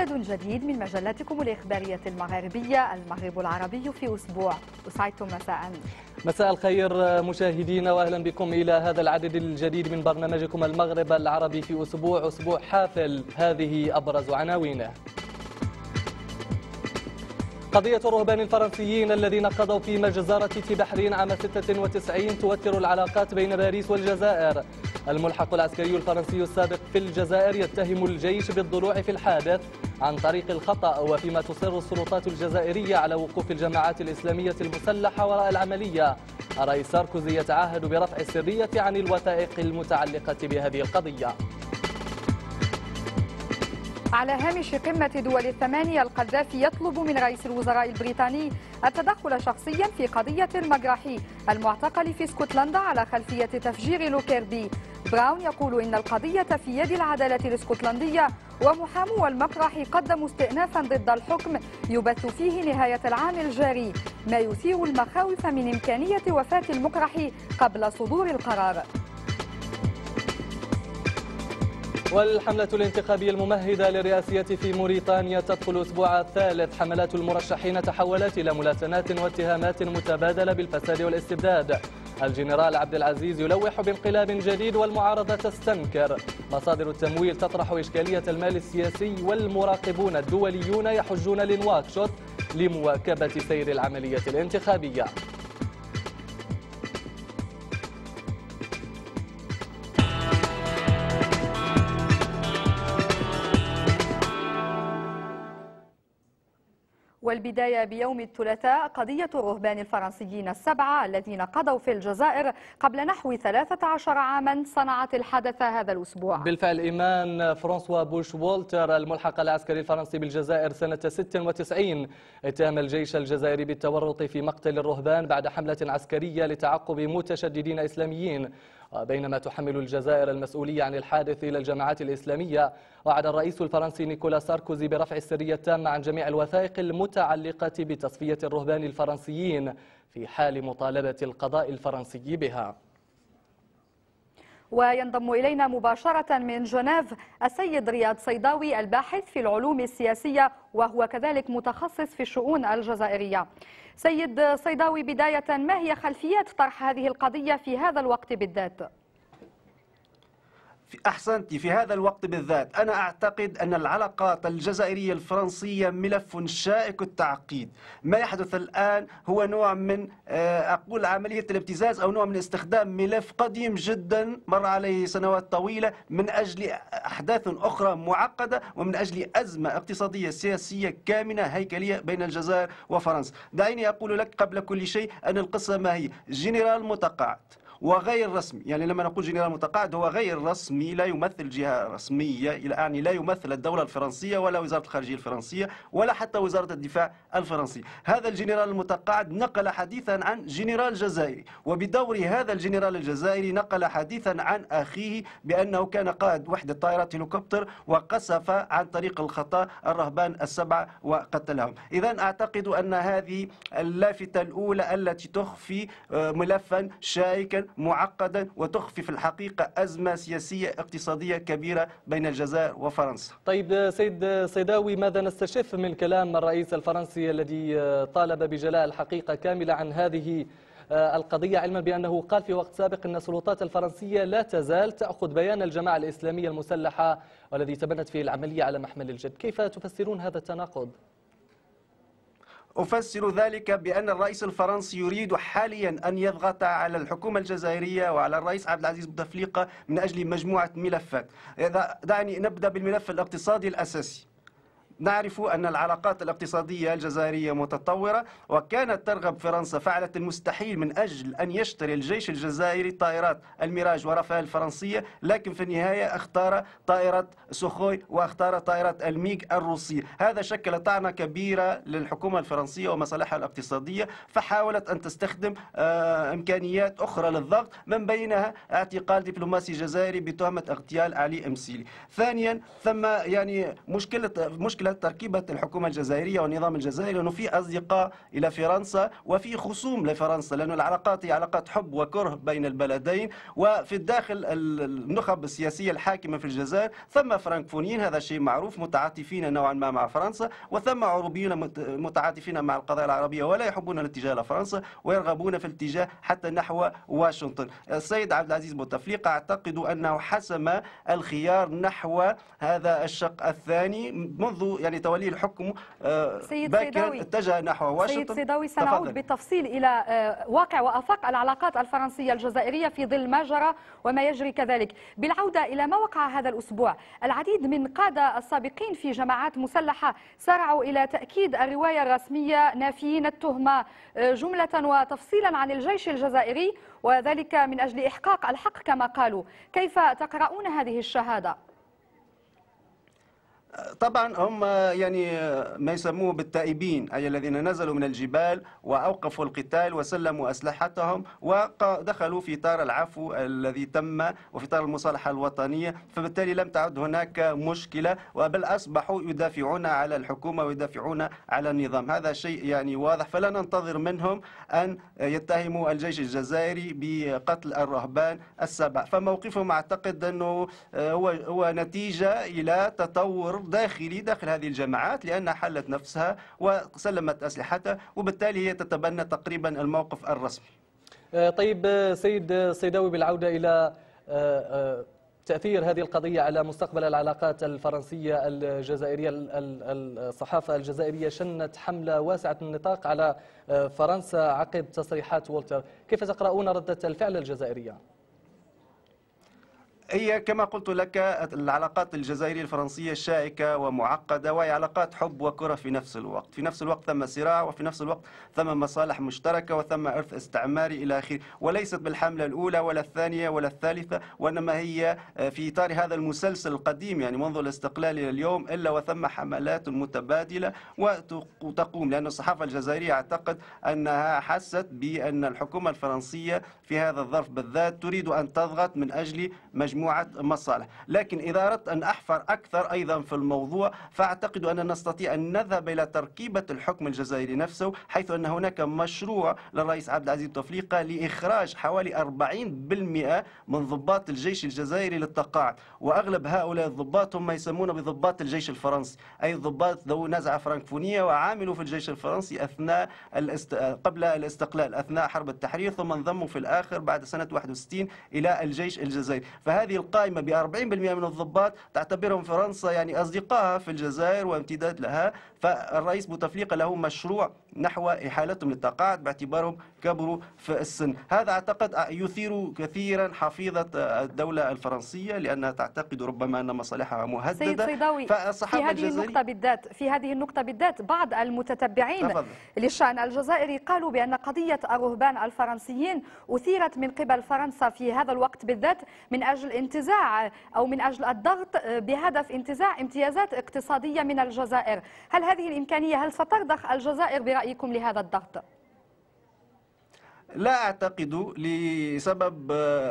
عدد جديد من مجلتكم الإخبارية المغربية المغرب العربي في أسبوع أسعدتم مساء مساء الخير مشاهدينا وأهلا بكم إلى هذا العدد الجديد من برنامجكم المغرب العربي في أسبوع أسبوع حافل هذه أبرز عناوينه قضية الرهبان الفرنسيين الذين قضوا في مجزرة بحرين عام 96 توتر العلاقات بين باريس والجزائر الملحق العسكري الفرنسي السابق في الجزائر يتهم الجيش بالضلوع في الحادث عن طريق الخطأ وفيما تصر السلطات الجزائرية على وقوف الجماعات الإسلامية المسلحة وراء العملية الرئيس ساركوزي يتعهد برفع السرية عن الوثائق المتعلقة بهذه القضية على هامش قمة دول الثمانية القذافي يطلب من رئيس الوزراء البريطاني التدخل شخصيا في قضية المجرحي المعتقل في اسكتلندا على خلفية تفجير لوكيربي براون يقول إن القضية في يد العدالة الاسكتلندية ومحامو المقرح قدموا استئنافا ضد الحكم يبث فيه نهاية العام الجاري ما يثير المخاوف من إمكانية وفاة المقرح قبل صدور القرار والحملة الانتخابية الممهدة للرئاسية في موريتانيا تدخل الأسبوع الثالث حملات المرشحين تحولت إلى ملاتنات واتهامات متبادلة بالفساد والاستبداد الجنرال عبد العزيز يلوح بانقلاب جديد والمعارضة تستنكر مصادر التمويل تطرح إشكالية المال السياسي والمراقبون الدوليون يحجون لنواكشوت لمواكبة سير العملية الانتخابية والبداية بيوم الثلاثاء قضية الرهبان الفرنسيين السبعة الذين قضوا في الجزائر قبل نحو 13 عاما صنعت الحدث هذا الأسبوع بالفعل إيمان فرانسوا بوش وولتر الملحق العسكري الفرنسي بالجزائر سنة 96 اتهم الجيش الجزائري بالتورط في مقتل الرهبان بعد حملة عسكرية لتعقب متشددين إسلاميين بينما تحمل الجزائر المسؤولية عن الحادث إلى الجماعات الإسلامية وعد الرئيس الفرنسي نيكولا ساركوزي برفع السرية التامة عن جميع الوثائق المتعلقة بتصفية الرهبان الفرنسيين في حال مطالبة القضاء الفرنسي بها وينضم إلينا مباشرة من جنيف السيد رياض صيداوي الباحث في العلوم السياسية وهو كذلك متخصص في الشؤون الجزائرية سيد صيداوي بداية ما هي خلفية طرح هذه القضية في هذا الوقت بالذات؟ أحسنتي أحسنت في هذا الوقت بالذات أنا أعتقد أن العلاقات الجزائرية الفرنسية ملف شائك التعقيد ما يحدث الآن هو نوع من آه، أقول عملية الابتزاز أو نوع من استخدام ملف قديم جدا مر عليه سنوات طويلة من أجل أحداث أخرى معقدة ومن أجل أزمة اقتصادية سياسية كامنة هيكلية بين الجزائر وفرنسا دعيني أقول لك قبل كل شيء أن القصة ما هي جنرال متقاعد وغير رسمي يعني لما نقول جنرال متقاعد هو غير رسمي لا يمثل جهة رسمية يعني لا يمثل الدولة الفرنسية ولا وزارة الخارجية الفرنسية ولا حتى وزارة الدفاع الفرنسية هذا الجنرال المتقاعد نقل حديثا عن جنرال جزائري وبدور هذا الجنرال الجزائري نقل حديثا عن أخيه بأنه كان قائد وحدة طائرات هليكوبتر وقصف عن طريق الخطا الرهبان السبعة وقتلهم إذا أعتقد أن هذه اللافتة الأولى التي تخفي آه، ملفا شائكا معقدا وتخفي في الحقيقة أزمة سياسية اقتصادية كبيرة بين الجزائر وفرنسا طيب سيد صيداوي ماذا نستشف من كلام الرئيس الفرنسي الذي طالب بجلاء الحقيقة كاملة عن هذه القضية علما بأنه قال في وقت سابق أن السلطات الفرنسية لا تزال تأخذ بيان الجماعة الإسلامية المسلحة والذي تبنت فيه العملية على محمل الجد كيف تفسرون هذا التناقض؟ أفسر ذلك بأن الرئيس الفرنسي يريد حاليا أن يضغط على الحكومة الجزائرية وعلى الرئيس عبد العزيز بوتفليقة من أجل مجموعة ملفات دعني نبدأ بالملف الاقتصادي الأساسي نعرف أن العلاقات الاقتصادية الجزائرية متطورة وكانت ترغب فرنسا فعلت المستحيل من أجل أن يشتري الجيش الجزائري طائرات الميراج ورافال الفرنسية لكن في النهاية اختار طائرة سوخوي واختار طائرة الميغ الروسية هذا شكل طعنة كبيرة للحكومة الفرنسية ومصالحها الاقتصادية فحاولت أن تستخدم آه، إمكانيات أخرى للضغط من بينها اعتقال دبلوماسي جزائري بتهمة اغتيال علي أمسيلي ثانيا ثم يعني مشكلة مشكلة داخل تركيبة الحكومة الجزائرية والنظام الجزائري أنه في أصدقاء إلى فرنسا وفي خصوم لفرنسا لأن العلاقات هي علاقات حب وكره بين البلدين وفي الداخل النخب السياسية الحاكمة في الجزائر ثم فرانكفونيين هذا شيء معروف متعاطفين نوعا ما مع فرنسا وثم عربيون متعاطفين مع القضايا العربية ولا يحبون الاتجاه لفرنسا ويرغبون في الاتجاه حتى نحو واشنطن السيد عبد العزيز بوتفليقة أعتقد أنه حسم الخيار نحو هذا الشق الثاني منذ يعني توليه الحكم آه، باكر اتجه نحو واشنطن سيد سيداوي سنعود بالتفصيل إلى آه، واقع وأفاق العلاقات الفرنسية الجزائرية في ظل ما جرى وما يجري كذلك بالعودة إلى ما وقع هذا الأسبوع العديد من قادة السابقين في جماعات مسلحة سارعوا إلى تأكيد الرواية الرسمية نافيين التهمة آه، جملة وتفصيلا عن الجيش الجزائري وذلك من أجل إحقاق الحق كما قالوا كيف تقرؤون هذه الشهادة؟ طبعا هم يعني ما يسموه بالتائبين أي الذين نزلوا من الجبال وأوقفوا القتال وسلموا أسلحتهم ودخلوا في إطار العفو الذي تم وفي إطار المصالحة الوطنية فبالتالي لم تعد هناك مشكلة بل أصبحوا يدافعون على الحكومة ويدافعون على النظام هذا شيء يعني واضح فلا ننتظر منهم أن يتهموا الجيش الجزائري بقتل الرهبان السبع فموقفهم أعتقد أنه آه، هو نتيجة إلى تطور داخل داخلي داخل هذه الجماعات لأنها حلت نفسها وسلمت أسلحتها وبالتالي هي تتبنى تقريبا الموقف الرسمي آه، طيب آه، سيد صيداوي آه، بالعودة إلى تأثير هذه القضية على مستقبل العلاقات الفرنسية الجزائرية الصحافة الجزائرية شنت حملة واسعة النطاق على فرنسا عقب تصريحات وولتر كيف تقرؤون ردة الفعل الجزائرية؟ هي كما قلت لك العلاقات الجزائرية الفرنسية شائكة ومعقدة وهي علاقات حب وكره في نفس الوقت في نفس الوقت ثم صراع وفي نفس الوقت ثم مصالح مشتركة وثم إرث استعماري إلى آخره وليست بالحملة الأولى ولا الثانية ولا الثالثة وإنما هي آه، في إطار هذا المسلسل القديم يعني منذ الاستقلال إلى اليوم إلا وثم حملات متبادلة وتقوم لأن الصحافة الجزائرية أعتقد أنها حست بأن الحكومة الفرنسية في هذا الظرف بالذات تريد أن تضغط من أجل مجموعة مجموعة مصالح لكن إذا أردت أن أحفر أكثر أيضا في الموضوع فأعتقد أننا نستطيع أن نذهب إلى تركيبة الحكم الجزائري نفسه حيث أن هناك مشروع للرئيس عبد العزيز بوتفليقة لإخراج حوالي 40% من ضباط الجيش الجزائري للتقاعد وأغلب هؤلاء الضباط هم ما يسمون بضباط الجيش الفرنسي أي ضباط ذو نزعة فرنكفونية وعاملوا في الجيش الفرنسي أثناء الاست... قبل الاستقلال أثناء حرب التحرير ثم انضموا في الآخر بعد سنة 61 إلى الجيش الجزائري فهذه هذه القائمة ب 40% من الضباط تعتبرهم فرنسا يعني أصدقائها في الجزائر وامتداد لها فالرئيس بوتفليقة له مشروع نحو إحالتهم للتقاعد باعتبارهم كبروا في السن هذا أعتقد يثير كثيرا حفيظة الدولة الفرنسية لأنها تعتقد ربما أن مصالحها مهددة سيد صيداوي في هذه النقطة بالذات في هذه النقطة بالذات بعض المتتبعين تفضل. للشأن الجزائري قالوا بأن قضية الرهبان الفرنسيين أثيرت من قبل فرنسا في هذا الوقت بالذات من أجل انتزاع أو من أجل الضغط بهدف انتزاع امتيازات اقتصادية من الجزائر هل هذه الإمكانية هل سترضخ الجزائر برأيكم لهذا الضغط؟ لا أعتقد لسبب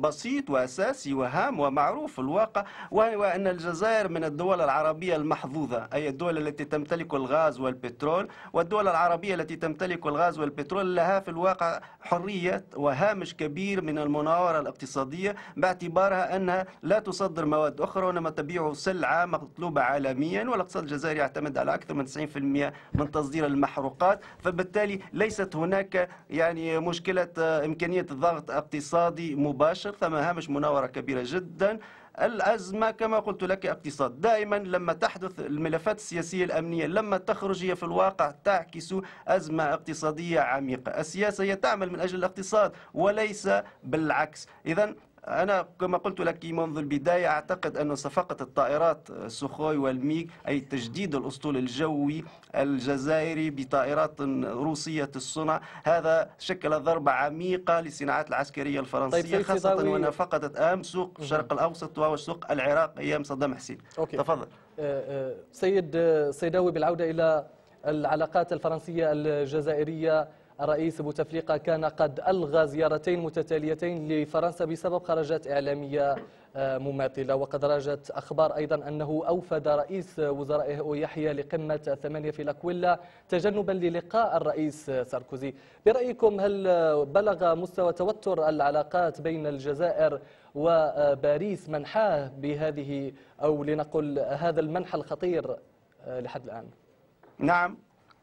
بسيط وأساسي وهام ومعروف في الواقع وهو أن الجزائر من الدول العربية المحظوظة أي الدول التي تمتلك الغاز والبترول والدول العربية التي تمتلك الغاز والبترول لها في الواقع حرية وهامش كبير من المناورة الاقتصادية باعتبارها أنها لا تصدر مواد أخرى وإنما تبيع سلعة مطلوبة عالميا والاقتصاد الجزائري يعتمد على أكثر من 90% من تصدير المحروقات فبالتالي ليست هناك يعني مشكلة مشكله إمكانية ضغط اقتصادي مباشر ثم هامش مناورة كبيرة جدا الأزمة كما قلت لك اقتصاد دائما لما تحدث الملفات السياسية الأمنية لما تخرج هي في الواقع تعكس أزمة اقتصادية عميقة السياسة هي تعمل من أجل الاقتصاد وليس بالعكس إذا أنا كما قلت لك منذ البداية أعتقد أن صفقة الطائرات آه، سخوي والميغ أي تجديد الأسطول الجوي الجزائري بطائرات روسية الصنع هذا شكل ضربة عميقة للصناعات العسكرية الفرنسية طيب خاصة داوي... وأنها فقدت أهم سوق في الشرق الأوسط وهو سوق العراق أيام صدام حسين أوكي. تفضل آه، آه، سيد سيداوي بالعودة إلى العلاقات الفرنسية الجزائرية الرئيس بوتفليقة كان قد ألغى زيارتين متتاليتين لفرنسا بسبب خرجات إعلامية آه، مماثلة وقد راجت أخبار أيضا أنه أوفد رئيس وزرائه يحيى لقمة الثمانية في لاكويلا تجنبا للقاء الرئيس ساركوزي برأيكم هل بلغ مستوى توتر العلاقات بين الجزائر وباريس منحاه بهذه أو لنقل هذا المنح الخطير آه، لحد الآن نعم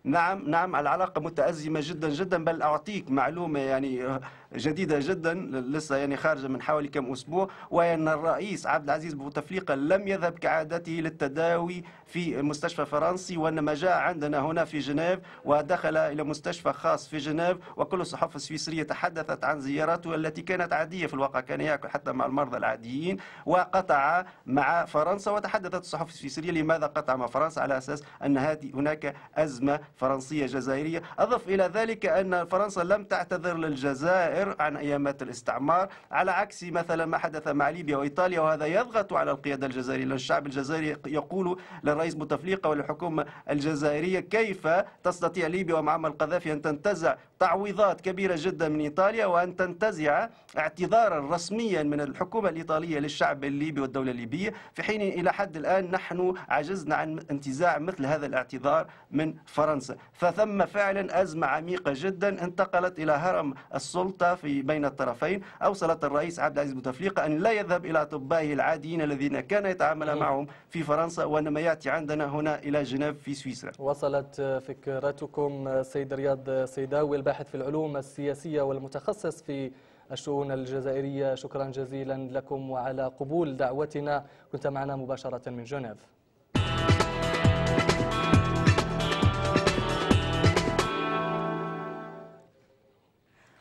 نعم نعم العلاقة متأزمة جدا جدا بل أعطيك معلومة يعني آه، جديدة جدا لسه يعني خارجة من حوالي كم أسبوع وهي أن الرئيس عبد العزيز بوتفليقة لم يذهب كعادته للتداوي في مستشفى فرنسي وإنما جاء عندنا هنا في جنيف ودخل إلى مستشفى خاص في جنيف وكل الصحف السويسرية تحدثت عن زيارته التي كانت عادية في الواقع كان يأكل حتى مع المرضى العاديين وقطع مع فرنسا وتحدثت الصحف السويسرية لماذا قطع مع فرنسا على أساس أن هذه هناك أزمة فرنسية جزائرية أضف إلى ذلك أن فرنسا لم تعتذر للجزائر عن أيامات الاستعمار على عكس مثلا ما حدث مع ليبيا وإيطاليا وهذا يضغط على القيادة الجزائرية الشعب الجزائري يقول للرئيس بوتفليقة والحكومة الجزائرية كيف تستطيع ليبيا ومعمر القذافي أن تنتزع تعويضات كبيرة جدا من إيطاليا وأن تنتزع اعتذارا رسميا من الحكومة الإيطالية للشعب الليبي والدولة الليبية في حين إلى حد الآن نحن عجزنا عن انتزاع مثل هذا الاعتذار من فرنسا فثم فعلا أزمة عميقة جدا انتقلت إلى هرم السلطة في بين الطرفين أوصلت الرئيس عبد العزيز بوتفليقة أن لا يذهب إلى أطبائه العاديين الذين كان يتعامل معهم في فرنسا وإنما يأتي عندنا هنا إلى جنيف في سويسرا وصلت فكرتكم سيد رياض سيداوي الباحث في العلوم السياسية والمتخصص في الشؤون الجزائرية شكرا جزيلا لكم وعلى قبول دعوتنا كنت معنا مباشرة من جنيف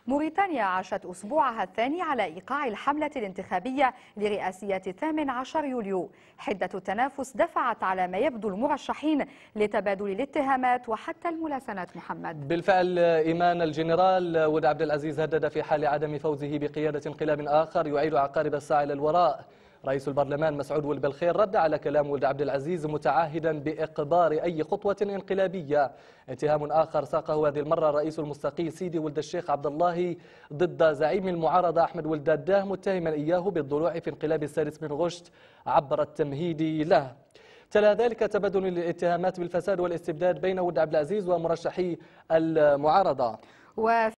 موريتانيا عاشت أسبوعها الثاني على إيقاع الحملة الانتخابية لرئاسية الثامن عشر يوليو حدة التنافس دفعت على ما يبدو المرشحين لتبادل الاتهامات وحتى الملاسنات محمد بالفعل إيمان الجنرال ود عبد العزيز هدد في حال عدم فوزه بقيادة انقلاب آخر يعيد عقارب الساعة إلى الوراء رئيس البرلمان مسعود والبلخير رد على كلام ولد عبد العزيز متعهدا بإقبار أي خطوة انقلابية اتهام آخر ساقه هذه المرة الرئيس المستقيل سيدي ولد الشيخ عبد الله ضد زعيم المعارضة أحمد ولد الداه متهما إياه بالضلوع في انقلاب السادس من غشت عبر التمهيد له تلا ذلك تبادل الاتهامات بالفساد والاستبداد بين ولد عبد العزيز ومرشحي المعارضة